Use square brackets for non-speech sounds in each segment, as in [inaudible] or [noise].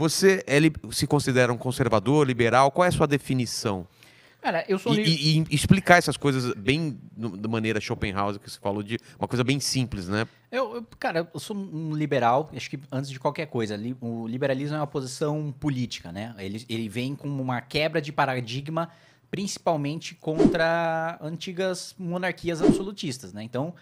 Você é, se considera um conservador, liberal? Qual é a sua definição? Cara, eu sou. E, e, e explicar essas coisas bem da maneira Schopenhauer que você falou, de uma coisa bem simples, né? Eu, eu, cara, eu sou um liberal, acho que antes de qualquer coisa. Li, o liberalismo é uma posição política, né? Ele, ele vem com uma quebra de paradigma, principalmente contra antigas monarquias absolutistas, né? Então,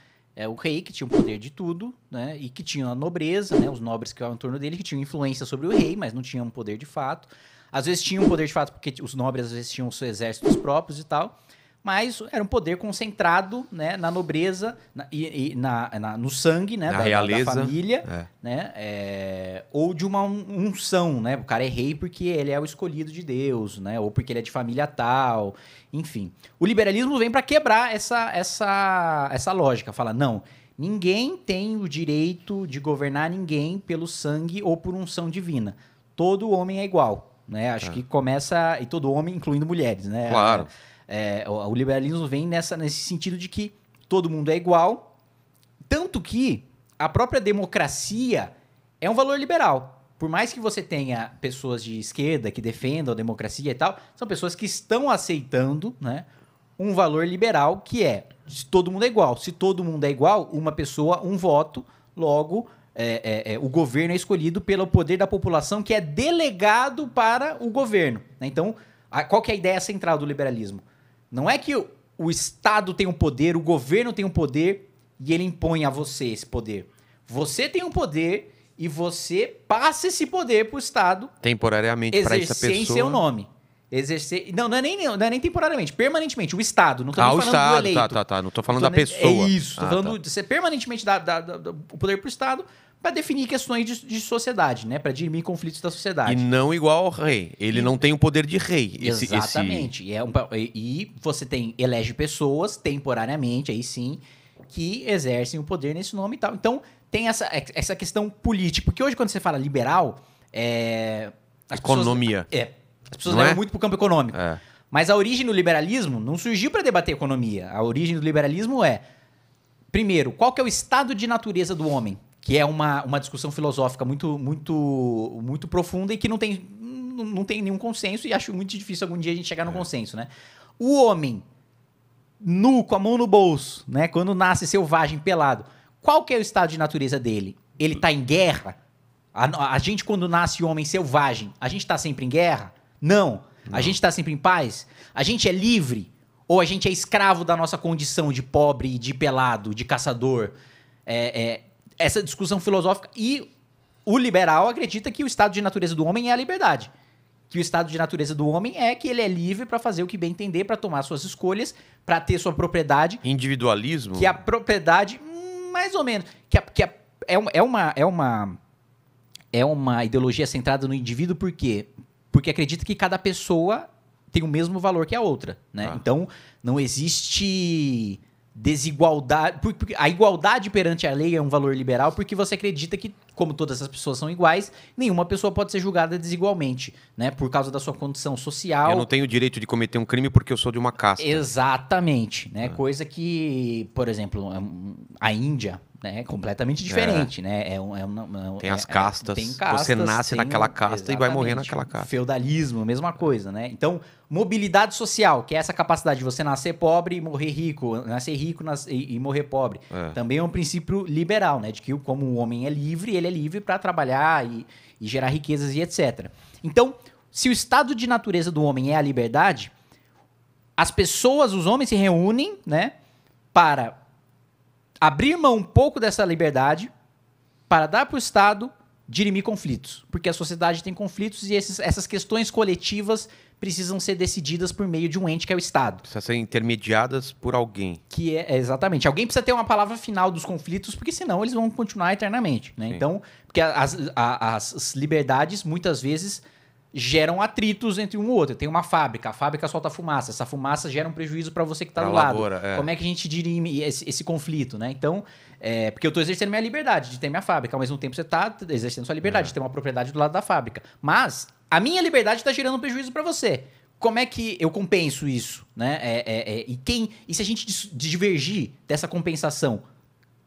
é, o rei, que tinha o poder de tudo, né? E que tinha a nobreza, né? Os nobres que estavam em torno dele, que tinham influência sobre o rei, mas não tinham poder de fato. Às vezes tinham poder de fato, porque os nobres às vezes tinham seus exércitos próprios e tal mas era um poder concentrado né, na nobreza na, e, e na, na, no sangue né, da, realeza, da, família, é. Né, é, ou de uma unção, né? O cara é rei porque ele é o escolhido de Deus, né? Ou porque ele é de família tal, enfim. O liberalismo vem para quebrar essa, essa, essa lógica, fala não. Ninguém tem o direito de governar ninguém pelo sangue ou por unção divina. Todo homem é igual, né? Acho é. que começa e todo homem, incluindo mulheres, né? Claro. É, o, o, liberalismo vem nessa, nesse sentido de que todo mundo é igual, tanto que a própria democracia é um valor liberal. Por mais que você tenha pessoas de esquerda que defendam a democracia e tal, são pessoas que estão aceitando né, um valor liberal que é se todo mundo é igual. Se todo mundo é igual, uma pessoa, um voto, logo é, é, é, o governo é escolhido pelo poder da população que é delegado para o governo. Né? Então, a, qual que é a ideia central do liberalismo? Não é que o, Estado tem um poder, o governo tem um poder e ele impõe a você esse poder. Você tem um poder e você passa esse poder para o Estado. Temporariamente para essa pessoa. em seu nome. Exercer. Não, não é, nem, não é nem temporariamente, permanentemente. O Estado, não tô ah, o Estado, tá, eleito, Tá, tá, tá. Não tô falando tô da pessoa. É isso, tô ah, falando tá. de ser permanentemente da, da, da, da o poder pro Estado para definir questões de, de sociedade, né? Para dirimir conflitos da sociedade. E não igual ao rei. Ele e, não tem o poder de rei. Esse, exatamente. Esse... E, é um, e, você tem elege pessoas temporariamente, aí sim, que exercem o poder nesse nome e tal. Então tem essa, é, essa questão política. Porque hoje, quando você fala liberal, é. Economia. Pessoas, é, as pessoas levam é? muito o campo econômico. É. Mas a origem do liberalismo não surgiu para debater economia. A origem do liberalismo é, primeiro, qual que é o estado de natureza do homem? Que é uma, uma discussão filosófica muito, muito, muito profunda e que não tem, não tem nenhum consenso, e acho muito difícil algum dia a gente chegar no é. consenso, né? O homem, nu, com a mão no bolso, né? Quando nasce selvagem, pelado, qual que é o estado de natureza dele? Ele está em guerra? A, a, gente, quando nasce homem selvagem, a gente está sempre em guerra? Não. Não. A gente está sempre em paz? A gente é livre? Ou a gente é escravo da nossa condição de pobre, de pelado, de caçador? É, é, essa discussão filosófica. E o liberal acredita que o estado de natureza do homem é a liberdade. Que o estado de natureza do homem é que ele é livre para fazer o que bem entender, para tomar suas escolhas, para ter sua propriedade. Individualismo? Que a propriedade, hum, mais ou menos. Que, a, que a, é, é, uma, é, uma, é uma ideologia centrada no indivíduo, porque porque acredita que cada pessoa tem o mesmo valor que a outra, né? Ah. Então, não existe desigualdade. A igualdade perante a lei é um valor liberal porque você acredita que como todas as pessoas são iguais, nenhuma pessoa pode ser julgada desigualmente, né? Por causa da sua condição social. Eu não tenho o direito de cometer um crime porque eu sou de uma casta. Exatamente, né? É. Coisa que, por exemplo, é a Índia, né, é completamente diferente, é. né? É, é, é, é, tem as castas, tem castas você nasce naquela casta e vai morrer naquela casta. Feudalismo, mesma coisa, né? Então, mobilidade social, que é essa capacidade de você nascer pobre e morrer rico, nascer rico nas, e, e, morrer pobre, também é um princípio liberal, né? De que como o homem é livre, ele é livre para trabalhar e, e gerar riquezas e etc. Então, se o estado de natureza do homem é a liberdade, as pessoas, os homens se reúnem, né, para abrir mão um pouco dessa liberdade para dar para o Estado dirimir conflitos, porque a sociedade tem conflitos e esses, essas questões coletivas precisam ser decididas por meio de um ente que é o Estado. Precisam ser intermediadas por alguém. Que é, é, exatamente. Alguém precisa ter uma palavra final dos conflitos, porque senão eles vão continuar eternamente. Né? Então, porque as, as, as liberdades muitas vezes geram atritos entre um ou outro. Tem uma fábrica, a fábrica solta fumaça, essa fumaça gera um prejuízo para você que está do lado. É. Como é que a gente dirime esse, esse conflito, né? Então, é, porque eu estou exercendo minha liberdade de ter minha fábrica, ao mesmo tempo você está exercendo sua liberdade é. de ter uma propriedade do lado da fábrica. Mas a minha liberdade está gerando um prejuízo para você. Como é que eu compenso isso, né? É, é, é, e quem? E se a gente divergir dessa compensação,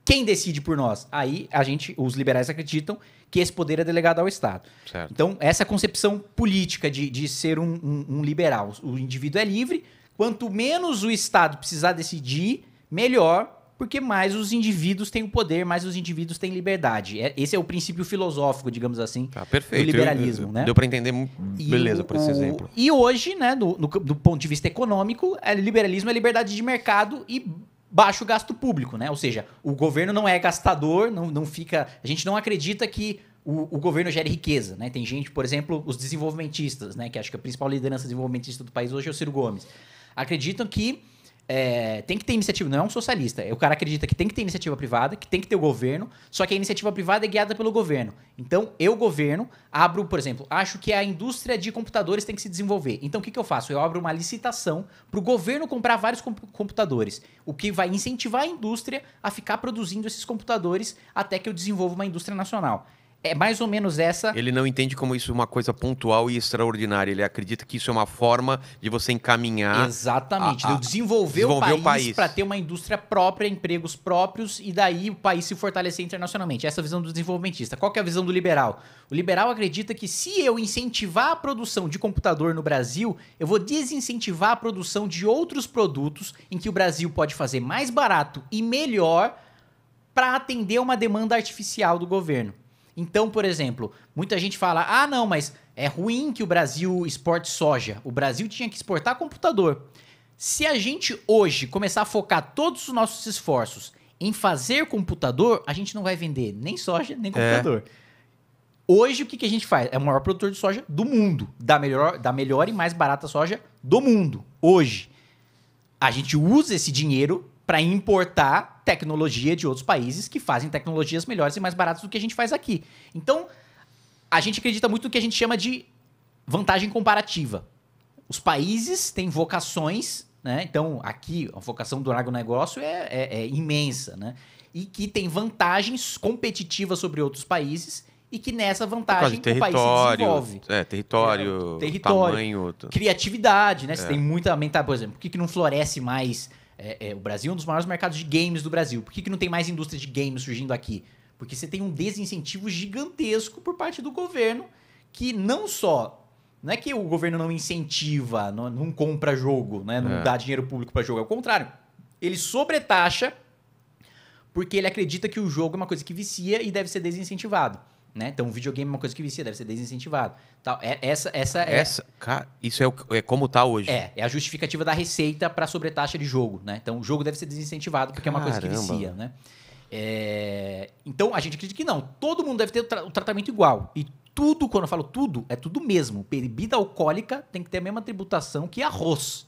quem decide por nós? Aí a gente, os liberais acreditam que esse poder é delegado ao Estado. Certo. Então, essa concepção política de, de ser um, um, um liberal. O indivíduo é livre, quanto menos o Estado precisar decidir, melhor, porque mais os indivíduos têm o poder, mais os indivíduos têm liberdade. É, esse é o princípio filosófico, digamos assim, tá, do liberalismo. Eu, eu, né? Deu para entender muito. beleza por esse exemplo. E hoje, né, do, do, do ponto de vista econômico, é, liberalismo é liberdade de mercado e baixo gasto público, né? Ou seja, o governo não é gastador, não, não fica. A gente não acredita que o, o, governo gere riqueza, né? Tem gente, por exemplo, os desenvolvimentistas, né? Que acho que a principal liderança desenvolvimentista do país hoje é o Ciro Gomes. Acreditam que é, tem que ter iniciativa, não é um socialista. É o cara acredita que tem que ter iniciativa privada, que tem que ter o governo, só que a iniciativa privada é guiada pelo governo. Então, eu, governo, abro, por exemplo, acho que a indústria de computadores tem que se desenvolver. Então, o que, que eu faço? Eu abro uma licitação para o governo comprar vários comp computadores, o que vai incentivar a indústria a ficar produzindo esses computadores até que eu desenvolva uma indústria nacional. É mais ou menos essa. Ele não entende como isso é uma coisa pontual e extraordinária. Ele acredita que isso é uma forma de você encaminhar. Exatamente. A, a, desenvolver, desenvolver, o país, país. para ter uma indústria própria, empregos próprios e daí o país se fortalecer internacionalmente. Essa é a visão do desenvolvimentista. Qual é a visão do liberal? O liberal acredita que se eu incentivar a produção de computador no Brasil, eu vou desincentivar a produção de outros produtos em que o Brasil pode fazer mais barato e melhor para atender uma demanda artificial do governo. Então, por exemplo, muita gente fala: ah, não, mas é ruim que o Brasil exporte soja. O Brasil tinha que exportar computador. Se a gente hoje começar a focar todos os nossos esforços em fazer computador, a gente não vai vender nem soja, nem é. computador. É. Hoje, o que, que a gente faz? É o maior produtor de soja do mundo. Da melhor, da melhor e mais barata soja do mundo. Hoje. A gente usa esse dinheiro para importar tecnologia de outros países que fazem tecnologias melhores e mais baratas do que a gente faz aqui. Então, a gente acredita muito no que a gente chama de vantagem comparativa. Os países têm vocações, né? Então, aqui, a vocação do agronegócio é, é, é imensa, né? E que tem vantagens competitivas sobre outros países e que nessa vantagem o país se desenvolve. É, território, é, território tamanho... Criatividade, né? Você é. tem muita mentalidade. Por exemplo, por que não floresce mais é, é, o Brasil é um dos maiores mercados de games do Brasil. Por que, que não tem mais indústria de games surgindo aqui? Porque você tem um desincentivo gigantesco por parte do governo, que não só. Não é que o governo não incentiva, não, não compra jogo, né? não é. dá dinheiro público para jogo. É o contrário. Ele sobretaxa porque ele acredita que o jogo é uma coisa que vicia e deve ser desincentivado. Né? Então, o videogame é uma coisa que vicia, deve ser desincentivado. Tal. É, essa, essa, é... essa cara, isso é, o, é como está hoje. É, é a justificativa da receita para sobretaxa de jogo. Né? Então, o jogo deve ser desincentivado, porque Caramba. é uma coisa que vicia. Né? É... Então, a gente acredita que não. Todo mundo deve ter o, tra o tratamento igual. E tudo, quando eu falo tudo, é tudo mesmo. Bebida alcoólica tem que ter a mesma tributação que arroz.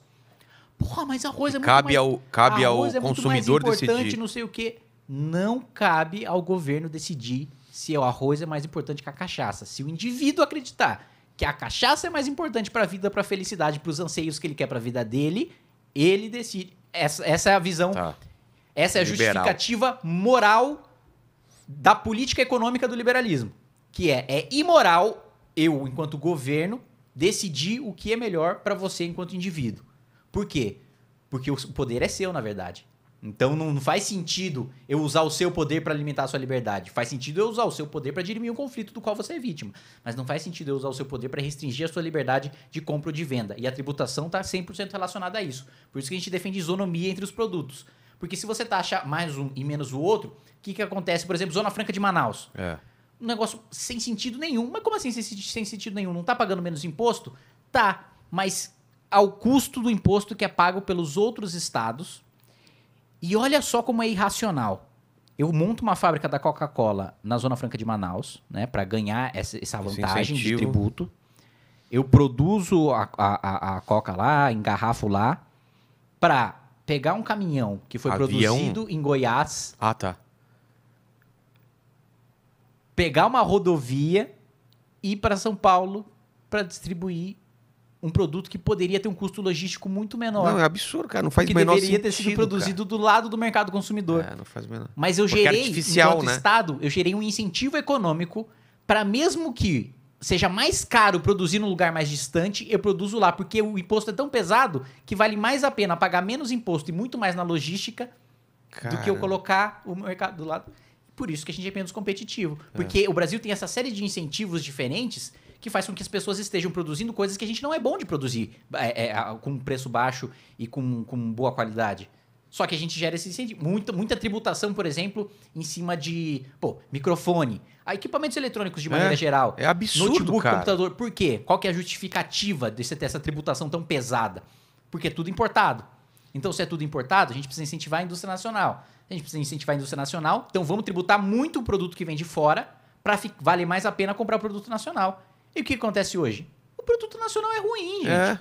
Porra, mas arroz é muito cabe mais... Ao, cabe arroz ao é consumidor muito mais importante, decidir. não sei o quê. Não cabe ao governo decidir se é o arroz é mais importante que a cachaça. Se o indivíduo acreditar que a cachaça é mais importante para a vida, para a felicidade, para os anseios que ele quer para a vida dele, ele decide. Essa, essa é a visão. Tá. Essa é a Liberal. justificativa moral da política econômica do liberalismo, que é é imoral eu, enquanto governo, decidir o que é melhor para você enquanto indivíduo. Por quê? Porque o poder é seu, na verdade. Então não, faz sentido eu usar o seu poder para limitar a sua liberdade. Faz sentido eu usar o seu poder para dirimir um conflito do qual você é vítima. Mas não faz sentido eu usar o seu poder para restringir a sua liberdade de compra ou de venda. E a tributação está 100% relacionada a isso. Por isso que a gente defende isonomia entre os produtos. Porque se você taxa mais um e menos o outro, o que, que acontece? Por exemplo, Zona Franca de Manaus. É. Um negócio sem sentido nenhum. Mas como assim sem, sem sentido nenhum? Não está pagando menos imposto? Tá, mas ao custo do imposto que é pago pelos outros estados e olha só como é irracional. Eu monto uma fábrica da Coca-Cola na Zona Franca de Manaus, né, para ganhar essa, essa vantagem de tributo. Eu produzo a, a, a Coca lá, engarrafo lá, para pegar um caminhão que foi Avião. produzido em Goiás. Ah, tá. Pegar uma rodovia, ir para São Paulo para distribuir um produto que poderia ter um custo logístico muito menor. Não, é absurdo, cara. Não faz menor que deveria ter sido produzido cara. do lado do mercado consumidor. É, não faz menor. Mas eu gerei, em artificial, né? Estado, eu gerei um incentivo econômico para mesmo que seja mais caro produzir num lugar mais distante, eu produzo lá, porque o imposto é tão pesado que vale mais a pena pagar menos imposto e muito mais na logística cara. do que eu colocar o mercado do lado. Por isso que a gente é menos competitivo. É. Porque é. o Brasil tem essa série de incentivos diferentes que faz com que as pessoas estejam produzindo coisas que a gente não é bom de produzir é, é, com preço baixo e com, com boa qualidade. Só que a gente gera esse incentivo. Muita, muita tributação, por exemplo, em cima de pô, microfone. Ah, equipamentos eletrônicos, de é. maneira é, geral. É absurdo, notebook, cara. computador. Por quê? Qual que é a justificativa de você ter essa tributação tão pesada? Porque é tudo importado. Então, se é tudo importado, a gente precisa incentivar a indústria nacional. A gente precisa incentivar a indústria nacional. Então, vamos tributar muito o produto que vem de fora para valer mais a pena comprar o produto nacional. E o que acontece hoje? O produto nacional é ruim, gente. É.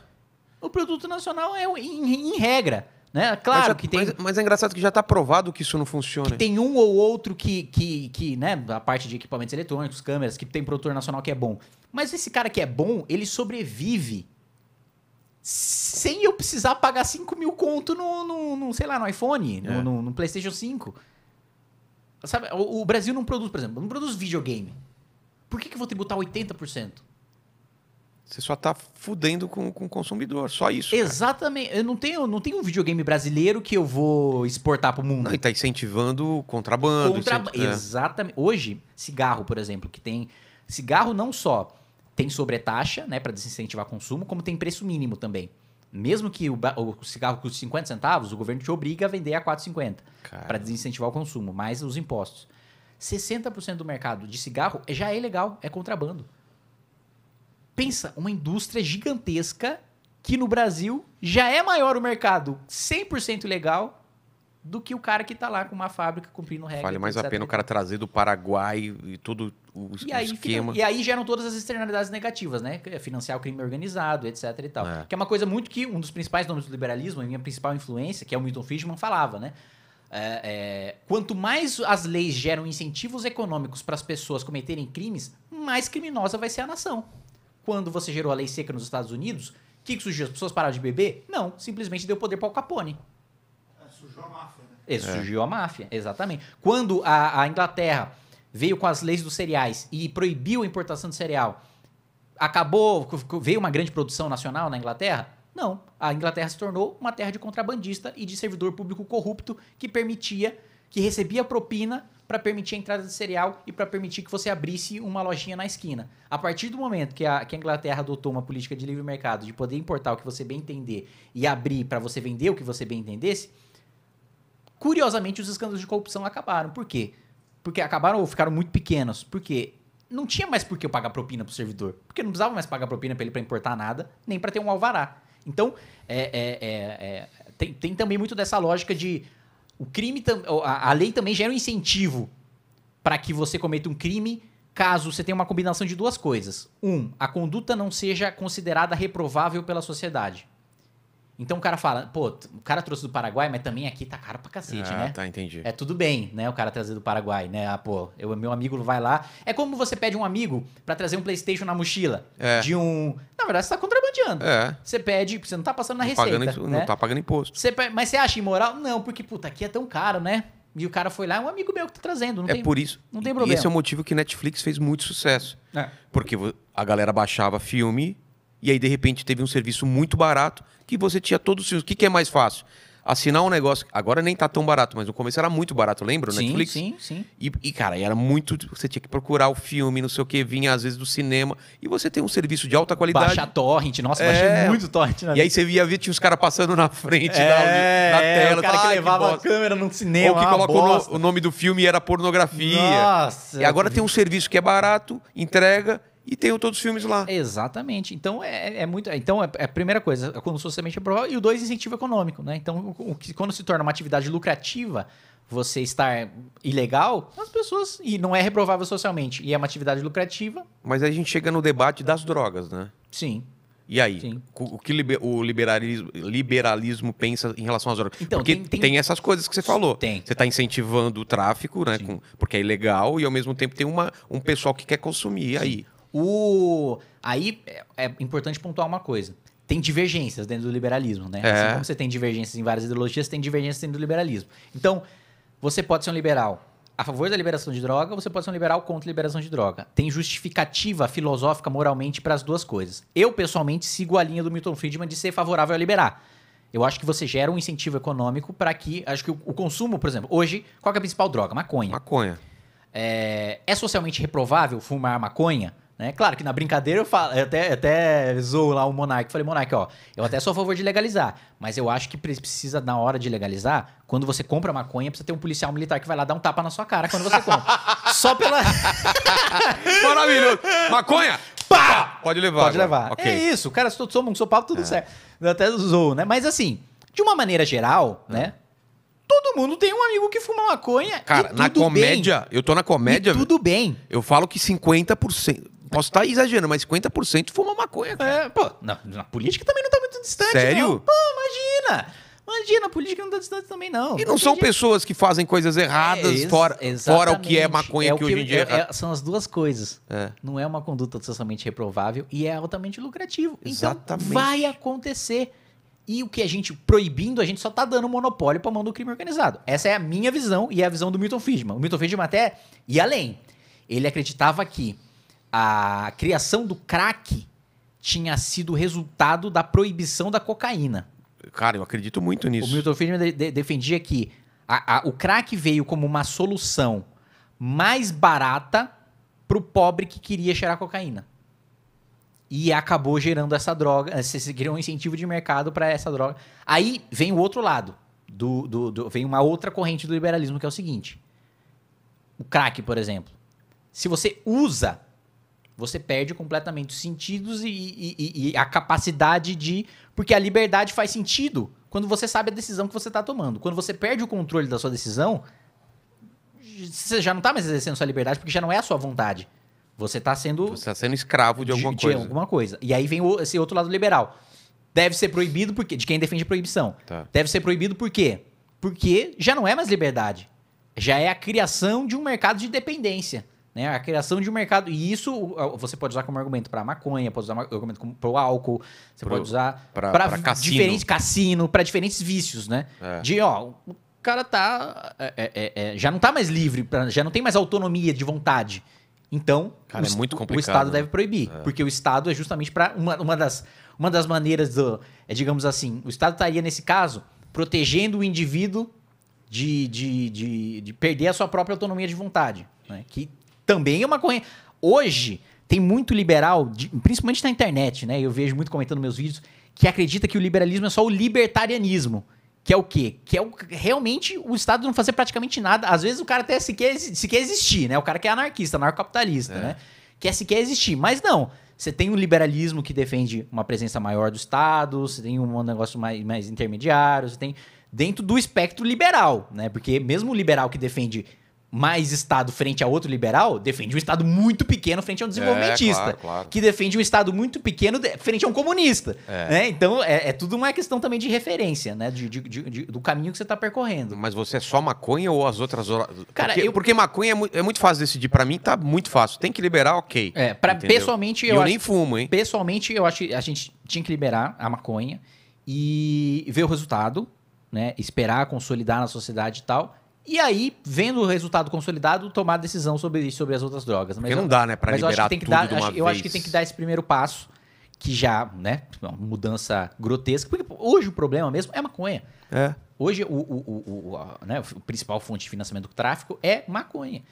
O produto nacional é em, em regra. Né? Claro é que tem. Mas, mas, é engraçado que já está provado que isso não funciona. tem um ou outro que, que, que, né, a parte de equipamentos eletrônicos, câmeras, que tem produtor nacional que é bom. Mas esse cara que é bom, ele sobrevive sem eu precisar pagar 5 mil conto no, no, no, sei lá, no iPhone, é. no, no, no, PlayStation 5. Sabe, o, o Brasil não produz, por exemplo, não produz videogame. Por que, que eu vou tributar 80%? Você só está fudendo com, com o consumidor, só isso. Exatamente. Cara. Eu não tenho, não tenho um videogame brasileiro que eu vou exportar para tá o mundo. Está e incentivando contrabando. Contra... É. Exatamente. Hoje, cigarro, por exemplo, que tem. Cigarro não só tem sobretaxa, né, para desincentivar consumo, como tem preço mínimo também. Mesmo que o, o cigarro custe 50 centavos, o governo te obriga a vender a 4,50 para desincentivar o consumo, mais os impostos. 60% do mercado de cigarro é já é ilegal, é contrabando. Pensa, uma indústria gigantesca que no Brasil já é maior o mercado 100% legal do que o cara que está lá com uma fábrica cumprindo regras. Vale mais etc. a pena o cara trazer do Paraguai e todo o, e aí, esquema. e aí geram todas as externalidades negativas, né? Financiar o crime organizado, etc e tal. É. Que é uma coisa muito que um dos principais nomes do liberalismo, a minha principal influência, que é o Milton Friedman, falava, né? É, é, quanto mais as leis geram incentivos econômicos para as pessoas cometerem crimes, mais criminosa vai ser a nação. Quando você gerou a lei seca nos Estados Unidos, o que, que surgiu? As pessoas pararam de beber? Não, simplesmente deu poder para o Capone. É, surgiu a máfia, né? É, é. Surgiu a máfia, exatamente. Quando a, a Inglaterra veio com as leis dos cereais e proibiu a importação de cereal, acabou, veio uma grande produção nacional na Inglaterra, não, a Inglaterra se tornou uma terra de contrabandista e de servidor público corrupto que permitia, que recebia propina para permitir a entrada de cereal e para permitir que você abrisse uma lojinha na esquina. A partir do momento que a, que a Inglaterra adotou uma política de livre mercado, de poder importar o que você bem entender e abrir para você vender o que você bem entendesse, curiosamente os escândalos de corrupção acabaram. Por quê? Porque acabaram ou ficaram muito pequenos. Porque não tinha mais por que eu pagar propina o servidor. Porque não precisava mais pagar propina para ele para importar nada, nem para ter um alvará. Então, é, é, é, é, tem, tem também muito dessa lógica de o crime, a, a lei também gera um incentivo para que você cometa um crime caso você tenha uma combinação de duas coisas. Um, a conduta não seja considerada reprovável pela sociedade. Então o cara fala, pô, o cara trouxe do Paraguai, mas também aqui tá caro pra cacete, ah, né? tá, entendi. É tudo bem, né, o cara trazer do Paraguai, né? Ah, pô, eu, meu amigo vai lá. É como você pede um amigo para trazer um PlayStation na mochila. É. De um. Na verdade, você tá contrabandeando. É. Você pede, você não tá passando na não receita. Pagando, né? Não tá pagando imposto. Você, mas você acha imoral? Não, porque, puta, aqui é tão caro, né? E o cara foi lá, é um amigo meu que tá trazendo. Não é tem, por isso. Não tem problema. E esse é o motivo que Netflix fez muito sucesso. É. Porque a galera baixava filme e aí, de repente, teve um serviço muito barato que você tinha todos os filmes. O que, que é mais fácil? assinar um negócio. Agora nem tá tão barato, mas no começo era muito barato, lembra? sim, Netflix? Sim, sim. E, e, cara, era muito. Você tinha que procurar o filme, não sei o que, vinha às vezes do cinema. E você tem um serviço de alta qualidade. Baixa torrent, nossa, é... baixei muito torrent. Na e aí você via ver, tinha os caras passando na frente, é... na, na é, tela. O cara que levava que a câmera no cinema. Ou que colocou o, no, o, nome do filme e era pornografia. Nossa. E agora tem um serviço que é barato, entrega e tenho todos os filmes lá. Exatamente. Então é, é, é muito. Então é, é, a primeira coisa, é quando socialmente aprovado, e o dois, incentivo econômico, né? Então, o, que, quando se torna uma atividade lucrativa, você estar ilegal, as pessoas. E não é reprovável socialmente. E é uma atividade lucrativa. Mas aí a gente chega no debate das drogas, né? Sim. E aí, Sim. o que o liberalismo, liberalismo pensa em relação às drogas? Então, porque tem, tem... tem essas coisas que você falou. Tem. Você está incentivando o tráfico, né? Com, porque é ilegal e ao mesmo tempo tem uma, um pessoal que quer consumir Sim. aí. O... Aí é, é importante pontuar uma coisa tem divergências dentro do liberalismo, né? Assim é. Assim como você tem divergências em várias ideologias, tem divergências dentro do liberalismo. Então, você pode ser um liberal a favor da liberação de droga, ou você pode ser um liberal contra a liberação de droga. Tem justificativa filosófica, moralmente, para as duas coisas. Eu, pessoalmente, sigo a linha do Milton Friedman de ser favorável a liberar. Eu acho que você gera um incentivo econômico para que. Acho que o, o, consumo, por exemplo, hoje, qual é a principal droga? Maconha. Maconha. É, é socialmente reprovável fumar maconha? Né? Claro que na brincadeira eu falo, eu até, até zoou lá o Monark. Falei, Monark, ó, eu até sou a favor de legalizar, mas eu acho que precisa, na hora de legalizar, quando você compra maconha, precisa ter um policial militar que vai lá dar um tapa na sua cara quando você compra. [laughs] Só pela. Maravilhoso! Maconha! Pá! Pode levar. Pode agora. levar. Okay. É isso, cara, se mundo sou papo, tudo é. certo. Eu até zoo, né? Mas assim, de uma maneira geral, é. né? todo mundo tem um amigo que fuma maconha. Cara, na comédia, bem. eu tô na comédia. E tudo bem. Eu falo que 50%. Posso estar tá exagerando, mas 50% fuma maconha. Cara. É, pô, na, na, política também não tá muito distante. Sério? Não. Pô, imagina! Imagina, a política não tá distante também, não. E não são pessoas que fazem coisas erradas, é, fora, fora o que é maconha é que, que, hoje em dia. É, é, é são as duas coisas. É. Não é uma conduta socialmente reprovável e é altamente lucrativo. Então, exatamente. Então, vai acontecer. E o que a gente proibindo, a gente só tá dando monopólio pra mão do crime organizado. Essa é a minha visão e é a visão do Milton Friedman. O Milton Friedman até ia além. Ele acreditava que a criação do crack tinha sido resultado da proibição da cocaína. Cara, eu acredito muito nisso. O Milton Friedman de, de, defendia que a, a, o crack veio como uma solução mais barata para o pobre que queria cheirar cocaína. E acabou gerando essa droga, se criou um incentivo de mercado para essa droga. Aí vem o outro lado, do, do, do, vem uma outra corrente do liberalismo que é o seguinte: o crack, por exemplo. Se você usa você perde completamente os sentidos e, e, e, a capacidade de. Porque a liberdade faz sentido quando você sabe a decisão que você está tomando. Quando você perde o controle da sua decisão, você já não está mais exercendo sua liberdade porque já não é a sua vontade. Você está sendo. Você está sendo escravo de alguma de, coisa. De alguma coisa. E aí vem o, esse outro lado liberal. Deve ser proibido porque. De quem defende a proibição. Tá. Deve ser proibido por quê? Porque já não é mais liberdade. Já é a criação de um mercado de dependência. Né? A criação de um mercado. E isso você pode usar como argumento para maconha, pode usar como argumento para o álcool, você Pro, pode usar para diferentes cassino, para diferentes vícios, né? É. De ó, o cara tá. É, é, é, é já não tá mais livre, já não tem mais autonomia de vontade. Então, cara, o, é o, Estado né? deve proibir. Porque o Estado é justamente para uma, uma, das, uma das maneiras do. É, digamos assim, o Estado estaria, tá nesse caso, protegendo o indivíduo de, de, de, de perder a sua própria autonomia de vontade. Né? Que também é uma corrente. Hoje, tem muito liberal, principalmente na internet, né? Eu vejo muito comentando meus vídeos, que acredita que o liberalismo é só o libertarianismo. Que é o quê? Que é o, realmente o Estado não fazer praticamente nada. Às vezes o cara até sequer, sequer existir, né? O cara que é anarquista, anarcocapitalista, é. né? Quer sequer existir. Mas não. Você tem um liberalismo que defende uma presença maior do Estado, você tem um negócio mais, mais intermediário, você tem dentro do espectro liberal, né? Porque mesmo o liberal que defende mais Estado frente a outro liberal, defende um Estado muito pequeno frente a um é, desenvolvimentista. É, claro, claro. Que defende um Estado muito pequeno de, frente a um comunista. É. Né? Então, é, é, tudo uma questão também de referência, né? De, de, de do caminho que você está percorrendo. Mas você é só maconha ou as outras... Cara, porque, eu... porque maconha é mu é muito, fácil decidir. para mim, tá muito fácil. Tem que liberar, ok. É, pra, pessoalmente... Eu, eu acho, nem fumo, hein? Pessoalmente, eu acho que a gente tinha que liberar a maconha e ver o resultado, né? Esperar consolidar na sociedade e tal e aí, vendo o resultado consolidado, tomar decisão sobre isso, sobre as outras drogas. Mas Porque não dá, né, para liberar eu acho que tem que dar, acho, Eu acho que tem que dar esse primeiro passo, que já, né, uma mudança grotesca. Porque hoje o problema mesmo é maconha. É. Hoje o, o, o, a, né, o principal fonte de financiamento do tráfico é maconha.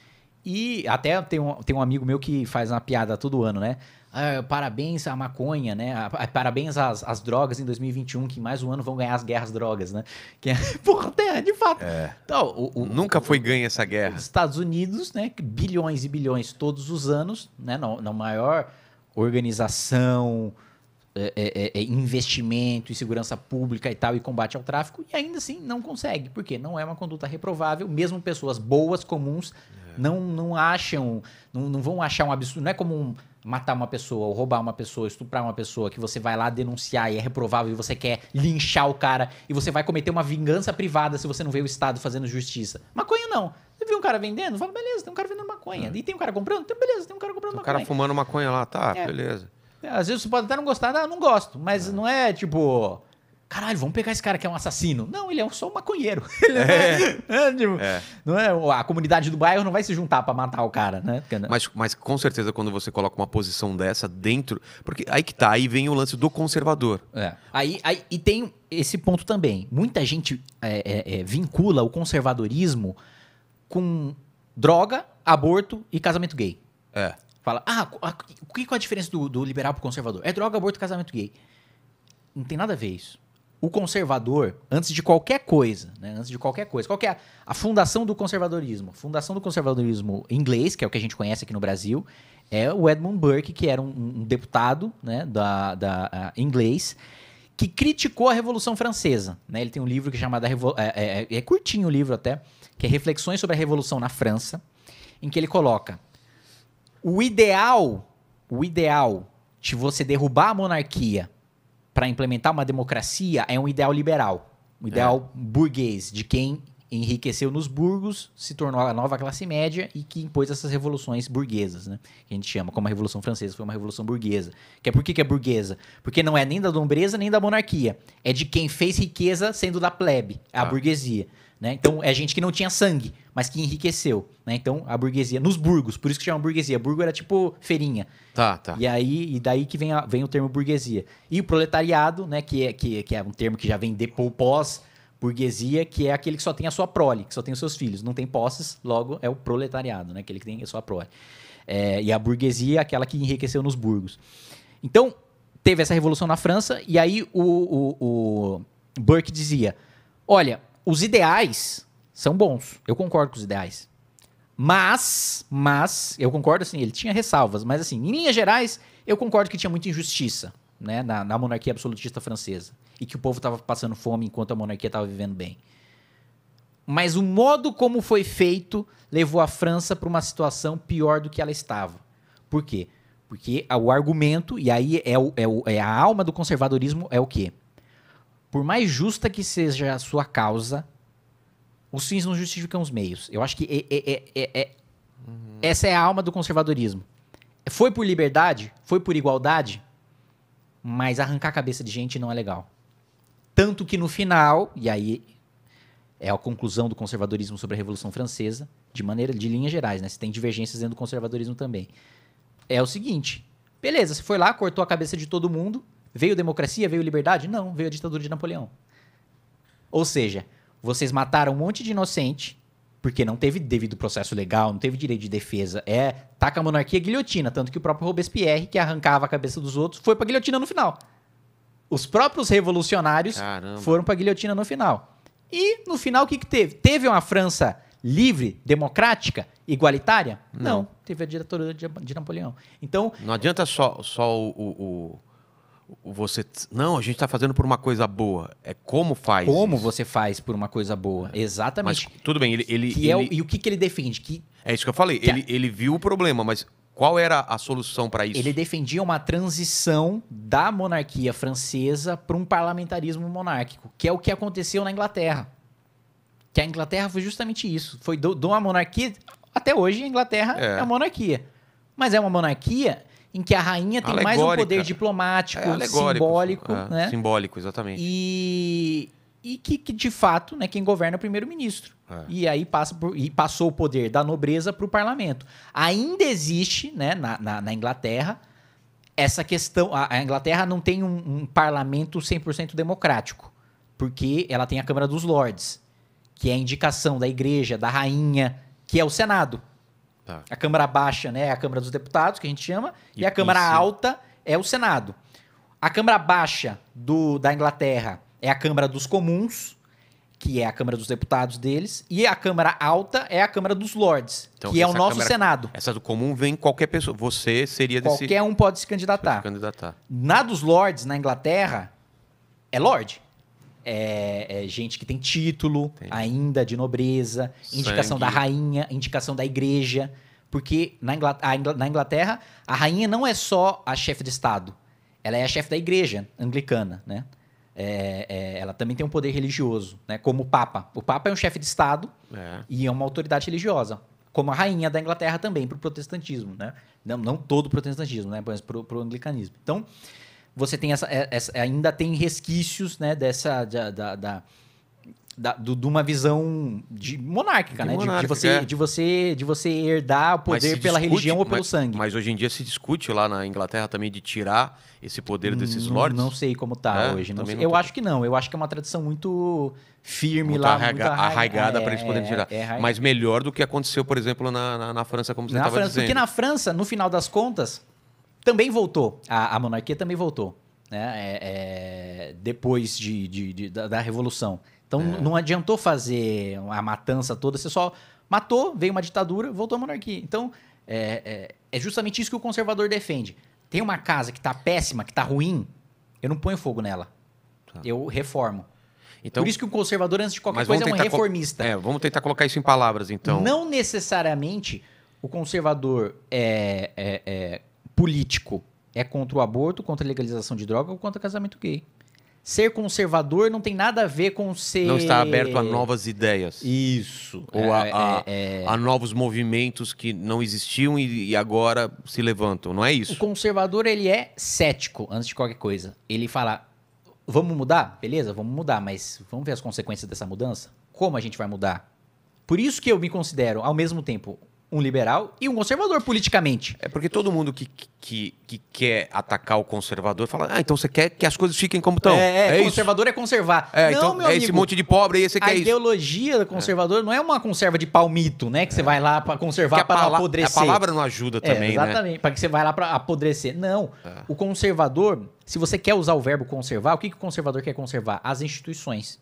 E até tem um, tem um amigo meu que faz uma piada todo ano, né? Ah, parabéns à maconha, né? parabéns às, às, drogas em 2021, que mais um ano vão ganhar as guerras drogas, né? Que é, [laughs] porra, até, de fato. É. Então, o, o, Nunca foi ganha essa guerra. Os Estados Unidos, né? Bilhões e bilhões todos os anos, né? Na, na maior organização, é, é, é, é investimento em segurança pública e tal, e combate ao tráfico, e ainda assim não consegue, porque não é uma conduta reprovável, mesmo pessoas boas, comuns, é. não, não acham, não, não vão achar um absurdo, não é como um matar uma pessoa, ou roubar uma pessoa, estuprar uma pessoa, que você vai lá denunciar e é reprovável e você quer linchar o cara e você vai cometer uma vingança privada se você não vê o Estado fazendo justiça. Maconha não. Você viu um cara vendendo? Fala, beleza, tem um cara vendendo maconha. É. E tem um cara comprando? Tem, então, beleza, tem um cara comprando tem um maconha. O cara fumando maconha lá, tá, é. beleza. É, às vezes você pode até não gostar, não, não gosto, mas é. não é tipo caralho, vamos pegar esse cara que é um assassino. Não, ele é só um maconheiro. [laughs] É. é, né, tipo, é. Não é, a comunidade do bairro não vai se juntar para matar o cara, né? né? Mas, mas com certeza quando você coloca uma posição dessa dentro... Porque aí que tá, aí vem o lance do conservador. É. Aí, aí, e tem esse ponto também. Muita gente é, é, é, vincula o conservadorismo com droga, aborto e casamento gay. É. Fala, ah, o que é a diferença do, do liberal pro conservador? É droga, aborto e casamento gay. Não tem nada a ver isso o conservador, antes de qualquer coisa, né? antes de qualquer coisa, qual é a, fundação do conservadorismo? A fundação do conservadorismo inglês, que é o que a gente conhece aqui no Brasil, é o Edmund Burke, que era um, um deputado né, da, da uh, inglês, que criticou a Revolução Francesa. Né? Ele tem um livro que é chamado... Revo... É, é, é, é curtinho o livro até, que é Reflexões sobre a Revolução na França, em que ele coloca o ideal, o ideal de você derrubar a monarquia para implementar uma democracia é um ideal liberal, um ideal é. burguês, de quem enriqueceu nos burgos, se tornou a nova classe média e que impôs essas revoluções burguesas, né? Que a gente chama como a Revolução Francesa foi uma revolução burguesa. Que é por que, é burguesa? Porque não é nem da nobreza nem da monarquia. É de quem fez riqueza sendo da plebe, a ah. burguesia. Né? Então é gente que não tinha sangue, mas que enriqueceu. Né? Então a burguesia, nos burgos, por isso que chama burguesia. Burgo era tipo feirinha. Tá, tá. E aí e daí que vem, a, vem o termo burguesia. E o proletariado, né? Que é, que, é, que é um termo que já vem de pós burguesia, que é aquele que só tem a sua prole, que só tem os seus filhos, não tem posses, logo é o proletariado, né? aquele que tem a sua prole. É, e a burguesia é aquela que enriqueceu nos burgos. Então, teve essa revolução na França, e aí o, o, o Burke dizia: olha, os ideais são bons, eu concordo com os ideais. Mas, mas, eu concordo assim, ele tinha ressalvas, mas assim, em linhas gerais, eu concordo que tinha muita injustiça né, na, na monarquia absolutista francesa e que o povo estava passando fome enquanto a monarquia estava vivendo bem. Mas o modo como foi feito levou a França para uma situação pior do que ela estava. Por quê? Porque o argumento, e aí é, o, é, o, é a alma do conservadorismo, é o quê? Por mais justa que seja a sua causa, os fins não justificam os meios. Eu acho que é, é, é, é uhum. essa é a alma do conservadorismo. Foi por liberdade? Foi por igualdade? Mas arrancar a cabeça de gente não é legal. Tanto que no final, e aí é a conclusão do conservadorismo sobre a Revolução Francesa, de maneira de linhas gerais, né? se tem divergências dentro do conservadorismo também. É o seguinte: beleza, você foi lá, cortou a cabeça de todo mundo, veio democracia, veio liberdade? Não, veio a ditadura de Napoleão. Ou seja, vocês mataram um monte de inocente, porque não teve devido processo legal, não teve direito de defesa. É, taca a monarquia guilhotina, tanto que o próprio Robespierre, que arrancava a cabeça dos outros, foi pra guilhotina no final. Os próprios revolucionários Caramba. foram para a guilhotina no final. E no final, o que, que teve? Teve uma França livre, democrática, igualitária? Não. Não. Teve a ditadura de, de, Napoleão. Então. Não adianta só, só o, o, o você. Não, a gente está fazendo por uma coisa boa. É como faz. Como isso. você faz por uma coisa boa. É. Exatamente. Mas tudo bem, ele. ele, ele... É o, e o que, que ele defende? Que, é isso que eu falei. Que ele, a... ele viu o problema, mas qual era a solução para isso? Ele defendia uma transição da monarquia francesa para um parlamentarismo monárquico, que é o que aconteceu na Inglaterra. Que a Inglaterra foi justamente isso. Foi de uma monarquia. Até hoje, a Inglaterra é. é uma monarquia. Mas é uma monarquia em que a rainha tem Alegórica. mais um poder diplomático, é simbólico. É, né? Simbólico, exatamente. E e que, que, de fato, né, quem governa é o primeiro-ministro. É. E aí passa por, e passou o poder da nobreza para o parlamento. Ainda existe, né, na, na, na Inglaterra, essa questão. A, a, Inglaterra não tem um, um parlamento 100% democrático, porque ela tem a Câmara dos Lords, que é a indicação da igreja, da rainha, que é o Senado. Tá. A Câmara Baixa, né, é a Câmara dos Deputados, que a gente chama, e, e a Câmara isso... Alta é o Senado. A Câmara Baixa do, da Inglaterra é a Câmara dos Comuns, que é a Câmara dos Deputados deles, e a Câmara Alta é a Câmara dos Lords, então, que é o nosso Câmara, Senado. Essa do comum vem qualquer pessoa. Você seria desse. Qualquer um pode se candidatar. Se candidatar. Na dos Lords, na Inglaterra, é Lord. É, é gente que tem título Entendi. ainda de nobreza, indicação Sangue. da rainha, indicação da igreja. Porque na Inglaterra, na Inglaterra, a rainha não é só a chefe de Estado, ela é a chefe da igreja anglicana, né? é, é, ela também tem um poder religioso, né? como o Papa. O Papa é um chefe de Estado é. e é uma autoridade religiosa, como a rainha da Inglaterra também, para o protestantismo. Né? Não, não todo o protestantismo, né? mas para o anglicanismo. Então, você tem essa, é, essa, ainda tem resquícios né? dessa, da, da, da da, do, de uma visão de monárquica, de né? Monárquica, de, de, você, é. de, você, de você herdar o poder pela discute, religião ou pelo mas, sangue. Mas hoje em dia se discute lá na Inglaterra também de tirar esse poder desses não, hum, lords. Não sei como tá é, hoje. Não, não eu tô. acho que não. Eu acho que é uma tradição muito firme muito lá. Arraiga, muito arraigada é, para eles poderem tirar. É mas melhor do que aconteceu, por exemplo, na, na, na França, como você estava dizendo. Porque na França, no final das contas, também voltou. a, a monarquia também voltou. Né? É, é, depois de, de, de da, da, Revolução. Então é. não adiantou fazer a matança toda, você só matou, veio uma ditadura, voltou a monarquia. Então é, é, é justamente isso que o conservador defende. Tem uma casa que está péssima, que está ruim, eu não ponho fogo nela. Tá. Eu reformo. Então, Por isso que o conservador, antes de qualquer coisa, é um reformista. É, vamos tentar colocar isso em palavras, então. Não necessariamente o conservador é, é, é político é contra o aborto, contra a legalização de droga ou contra o casamento gay ser conservador não tem nada a ver com ser. Não está aberto a novas ideias. Isso. Ou é, a, é, é... a, novos movimentos que não existiam e, agora se levantam. Não é isso. O conservador, ele é cético antes de qualquer coisa. Ele fala: vamos mudar? Beleza, vamos mudar, mas vamos ver as consequências dessa mudança? Como a gente vai mudar? Por isso que eu me considero, ao mesmo tempo, um liberal e um conservador politicamente. É porque todo mundo que, que, que quer atacar o conservador fala, ah, então você quer que as coisas fiquem como estão. É, é, é conservador isso? é conservar. É, não, então meu é esse monte de pobre e você quer A ideologia do é. conservador é. não é uma conserva de palmito, né? Que você é. vai lá para conservar para apodrecer. A palavra não ajuda também, né? exatamente, né? para que você vai lá para apodrecer. Não, o conservador, se você quer usar o verbo conservar, o que, que o conservador quer conservar? As instituições.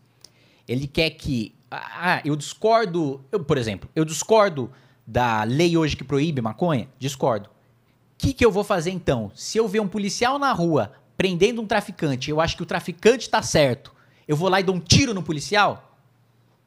Ele quer que... Ah, ah eu discordo... Eu, por exemplo, eu discordo da lei hoje que proíbe maconha? Discordo. O que, que eu vou fazer então? Se eu ver um policial na rua prendendo um traficante, eu acho que o traficante está certo, eu vou lá e dou um tiro no policial?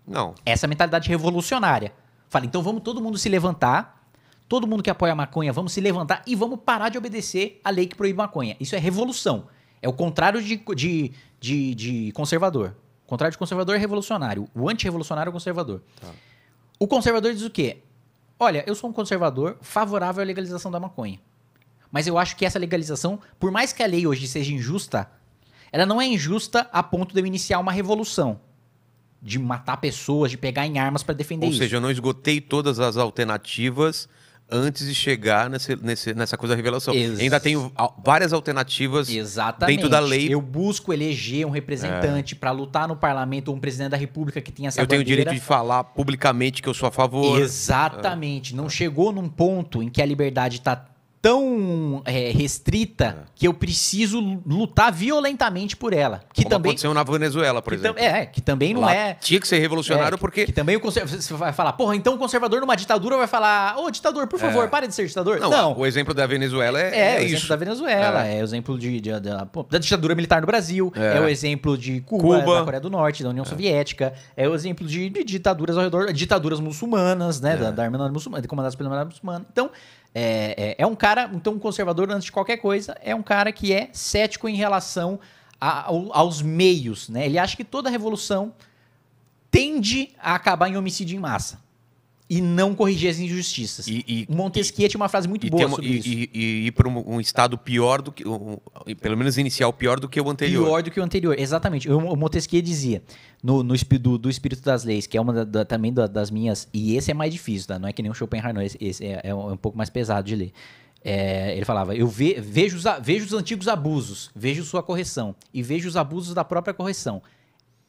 Não. Essa é a mentalidade revolucionária. Fala, então vamos todo mundo se levantar, todo mundo que apoia a maconha, vamos se levantar e vamos parar de obedecer a lei que proíbe maconha. Isso é revolução. É o contrário de, de, de, de conservador. O contrário de conservador é revolucionário. O antirrevolucionário é conservador. Tá. O conservador diz o quê? Olha, eu sou um conservador favorável à legalização da maconha. Mas eu acho que essa legalização, por mais que a lei hoje seja injusta, ela não é injusta a ponto de eu iniciar uma revolução de matar pessoas, de pegar em armas para defender Ou isso. Ou seja, eu não esgotei todas as alternativas antes de chegar nesse, nesse, nessa coisa da revelação. Ex Ainda tenho várias alternativas Exatamente. dentro da lei. Eu busco eleger um representante é. para lutar no parlamento, um presidente da república que tenha essa Eu bandeira. tenho o direito de falar publicamente que eu sou a favor. Exatamente. É. Não chegou num ponto em que a liberdade está tão é, restrita é. que eu preciso lutar violentamente por ela. Que Como também aconteceu na Venezuela, por exemplo. É, que também não Lá é. Tinha que ser revolucionário é, porque. Que também o você vai falar, porra, então o conservador numa ditadura vai falar, ô ditador, por é. favor, pare de ser ditador. Não, não. O exemplo da Venezuela é. É, é o exemplo isso. da Venezuela, é, é o exemplo de, de, de da, da ditadura militar no Brasil, é, o exemplo de Cuba, Cuba, da Coreia do Norte, da União Soviética, é o exemplo de, de, ditaduras ao redor, ditaduras muçulmanas, né, da, da Armênia muçulmana, comandadas pela Armênia muçulmana. Então é, é, é um cara, então, um conservador, antes de qualquer coisa, é um cara que é cético em relação a, aos meios. Né? Ele acha que toda revolução tende a acabar em homicídio em massa e não corrigir as injustiças. E, e Montesquieu e, tinha uma frase muito boa uma, sobre isso. E, ir para um, um, estado pior do que, um, pelo menos inicial, pior do que o anterior. Pior do que o anterior, exatamente. O, o Montesquieu dizia no, no do, do, Espírito das Leis, que é uma da, da, também da, das minhas, e esse é mais difícil, tá? não é que nem o Schopenhauer, não, esse, esse é, é, um, é, um, pouco mais pesado de ler. É, ele falava, eu ve, vejo, os, vejo os antigos abusos, vejo sua correção, e vejo os abusos da própria correção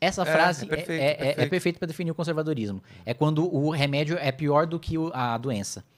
essa é, frase é, é é, é, é para definir o conservadorismo. É quando o remédio é pior do que a doença.